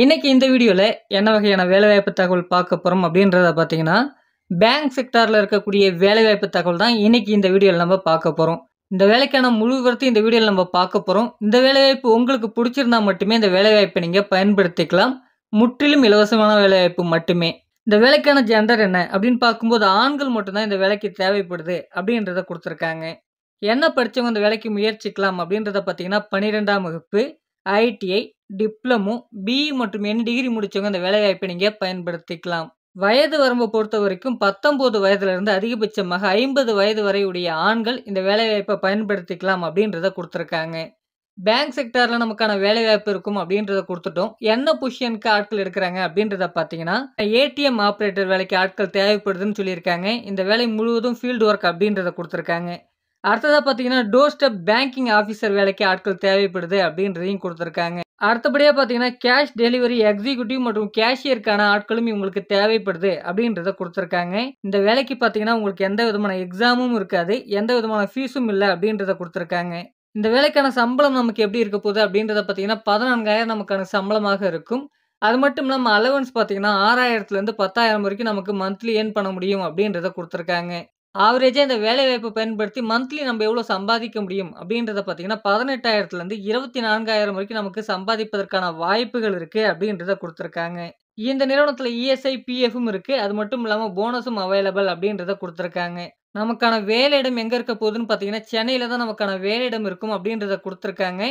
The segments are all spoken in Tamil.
இன்றைக்கி இந்த வீடியோவில் என்ன வகையான வேலைவாய்ப்பு தகவல் பார்க்க போகிறோம் அப்படின்றத பார்த்தீங்கன்னா பேங்க் செக்டாரில் இருக்கக்கூடிய வேலைவாய்ப்பு தகவல் தான் இன்றைக்கி இந்த வீடியோவில் நம்ம பார்க்க போகிறோம் இந்த வேலைக்கான முழு இந்த வீடியோவில் நம்ம பார்க்க போகிறோம் இந்த வேலைவாய்ப்பு உங்களுக்கு பிடிச்சிருந்தா மட்டுமே இந்த வேலைவாய்ப்பை நீங்கள் பயன்படுத்திக்கலாம் முற்றிலும் இலவசமான வேலைவாய்ப்பு மட்டுமே இந்த வேலைக்கான ஜெண்டர் என்ன அப்படின்னு பார்க்கும்போது ஆண்கள் மட்டும்தான் இந்த வேலைக்கு தேவைப்படுது அப்படின்றத கொடுத்துருக்காங்க என்ன படித்தவங்க இந்த வேலைக்கு முயற்சிக்கலாம் அப்படின்றத பார்த்தீங்கன்னா பன்னிரெண்டாம் வகுப்பு ஐடிஐ டிப்ளமோ பிஇ மற்றும் என் டிகிரி முடித்தவங்க இந்த வேலைவாய்ப்பை நீங்கள் பயன்படுத்திக்கலாம் வயது வரம்பை பொறுத்த வரைக்கும் பத்தொம்போது வயதுலேருந்து அதிகபட்சமாக ஐம்பது வயது வரை உடைய ஆண்கள் இந்த வேலைவாய்ப்பை பயன்படுத்திக்கலாம் அப்படின்றத கொடுத்துருக்காங்க பேங்க் செக்டாரில் நமக்கான வேலைவாய்ப்பு இருக்கும் அப்படின்றத கொடுத்துட்டோம் என்ன பொசிஷனுக்கு ஆட்கள் எடுக்கிறாங்க அப்படின்றத பார்த்தீங்கன்னா ஏடிஎம் ஆப்ரேட்டர் வேலைக்கு ஆட்கள் தேவைப்படுதுன்னு சொல்லியிருக்காங்க இந்த வேலை முழுவதும் ஃபீல்டு ஒர்க் அப்படின்றத கொடுத்துருக்காங்க அடுத்ததாக பார்த்தீங்கன்னா டோர் ஸ்டெப் பேங்கிங் ஆஃபீஸர் வேலைக்கு ஆட்கள் தேவைப்படுது அப்படின்றதையும் கொடுத்துருக்காங்க அடுத்தபடியாக பார்த்தீங்கன்னா கேஷ் டெலிவரி எக்ஸிக்யூட்டிவ் மற்றும் கேஷியருக்கான ஆட்களும் இவங்களுக்கு தேவைப்படுது அப்படின்றத கொடுத்துருக்காங்க இந்த வேலைக்கு பார்த்தீங்கன்னா உங்களுக்கு எந்த விதமான எக்ஸாமும் இருக்காது எந்த விதமான ஃபீஸும் இல்லை அப்படின்றத கொடுத்துருக்காங்க இந்த வேலைக்கான சம்பளம் நமக்கு எப்படி இருக்க போகுது அப்படின்றத பார்த்தீங்கன்னா பதினான்காயிரம் நமக்கான சம்பளமாக இருக்கும் அது மட்டும் இல்லாமல் அலவன்ஸ் பார்த்தீங்கன்னா ஆறாயிரத்துலேருந்து பத்தாயிரம் வரைக்கும் நமக்கு மந்த்லி ஏர்ன் பண்ண முடியும் அப்படின்றத கொடுத்துருக்காங்க ஆவரேஜாக இந்த வேலைவாய்ப்பை பயன்படுத்தி மந்த்லி நம்ம எவ்வளோ சம்பாதிக்க முடியும் அப்படின்றத பார்த்தீங்கன்னா, பதினெட்டாயிரத்துலேருந்து இருபத்தி நான்காயிரம் வரைக்கும் நமக்கு சம்பாதிப்பதற்கான வாய்ப்புகள் இருக்குது அப்படின்றத கொடுத்துருக்காங்க இந்த நிறுவனத்தில் இஎஸ்ஐ, e பிஎஃப்பும் இருக்குது அது மட்டும் இல்லாமல் போனஸும் அவைலபிள் அப்படின்றத கொடுத்துருக்காங்க நமக்கான வேலையிடம் எங்கே இருக்க போகுதுன்னு பார்த்தீங்கன்னா, சென்னையில் தான் நமக்கான வேலையிடம் இருக்கும் அப்படின்றத கொடுத்துருக்காங்க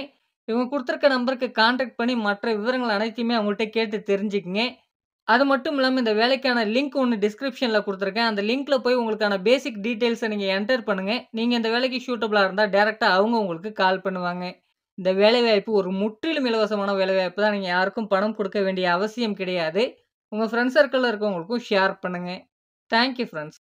இவங்க கொடுத்துருக்க நம்பருக்கு கான்டாக்ட் பண்ணி மற்ற விவரங்கள் அனைத்தையுமே அவங்கள்ட்ட கேட்டு தெரிஞ்சுக்கங்க. அது மட்டும் இல்லாமல் இந்த வேலைக்கான லிங்க் ஒன்று டிஸ்கிரிப்ஷனில் கொடுத்துருக்கேன் அந்த லிங்க்கில் போய் உங்களுக்கான பேசிக் டீட்டெயில்ஸை நீங்கள் என்டர் பண்ணுங்கள் நீங்கள் இந்த வேலைக்கு சூட்டபுளாக இருந்தால் டேரெக்டாக அவங்க உங்களுக்கு கால் பண்ணுவாங்க இந்த வேலைவாய்ப்பு ஒரு முற்றிலும் இலவசமான வேலைவாய்ப்பு தான் நீங்கள் யாருக்கும் பணம் கொடுக்க வேண்டிய அவசியம் கிடையாது உங்கள் ஃப்ரெண்ட்ஸ் சர்க்கிளில் இருக்கவங்களுக்கும் ஷேர் பண்ணுங்கள் தேங்க்யூ ஃப்ரெண்ட்ஸ்